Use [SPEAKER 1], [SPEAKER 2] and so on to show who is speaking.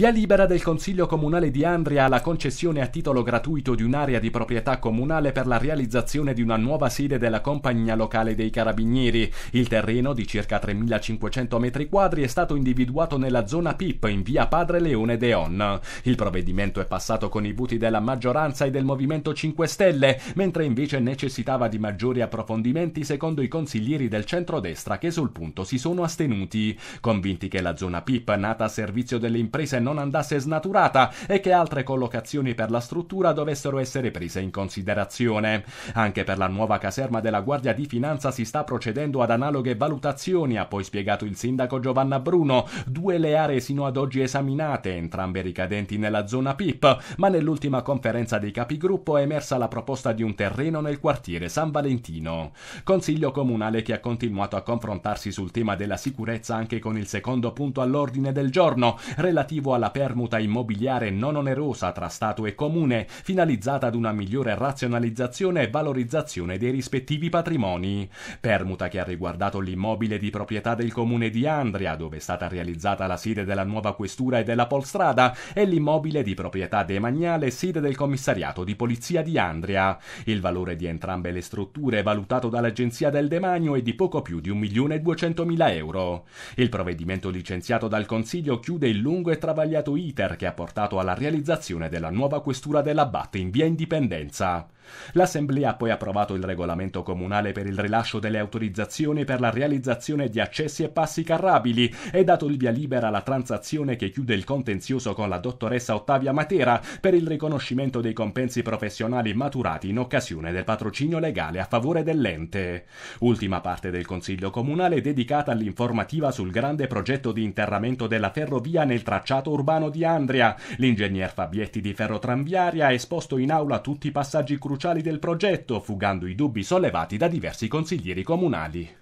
[SPEAKER 1] Via libera del Consiglio Comunale di Andria alla concessione a titolo gratuito di un'area di proprietà comunale per la realizzazione di una nuova sede della compagnia locale dei Carabinieri. Il terreno di circa 3.500 metri quadri è stato individuato nella zona PIP in via Padre Leone Deon. Il provvedimento è passato con i voti della maggioranza e del Movimento 5 Stelle, mentre invece necessitava di maggiori approfondimenti secondo i consiglieri del centrodestra che sul punto si sono astenuti, convinti che la zona PIP nata a servizio delle imprese non non andasse snaturata e che altre collocazioni per la struttura dovessero essere prese in considerazione. Anche per la nuova caserma della Guardia di Finanza si sta procedendo ad analoghe valutazioni, ha poi spiegato il sindaco Giovanna Bruno, due le aree sino ad oggi esaminate, entrambe ricadenti nella zona PIP, ma nell'ultima conferenza dei capigruppo è emersa la proposta di un terreno nel quartiere San Valentino. Consiglio comunale che ha continuato a confrontarsi sul tema della sicurezza anche con il secondo punto all'ordine del giorno, relativo relativo alla permuta immobiliare non onerosa tra Stato e Comune, finalizzata ad una migliore razionalizzazione e valorizzazione dei rispettivi patrimoni. Permuta che ha riguardato l'immobile di proprietà del Comune di Andria, dove è stata realizzata la sede della nuova questura e della Polstrada, e l'immobile di proprietà demaniale, sede del commissariato di polizia di Andria. Il valore di entrambe le strutture, valutato dall'Agenzia del Demanio, è di poco più di 1.200.000 euro. Il provvedimento licenziato dal Consiglio chiude il lungo e travagliato travagliato iter che ha portato alla realizzazione della nuova questura dell'Abatte in via Indipendenza. L'Assemblea ha poi approvato il regolamento comunale per il rilascio delle autorizzazioni per la realizzazione di accessi e passi carrabili e dato il via libera alla transazione che chiude il contenzioso con la dottoressa Ottavia Matera per il riconoscimento dei compensi professionali maturati in occasione del patrocinio legale a favore dell'ente. Ultima parte del Consiglio Comunale dedicata all'informativa sul grande progetto di interramento della ferrovia nel tracciato mercato urbano di Andria. L'ingegner Fabietti di Ferrotranviaria ha esposto in aula tutti i passaggi cruciali del progetto, fugando i dubbi sollevati da diversi consiglieri comunali.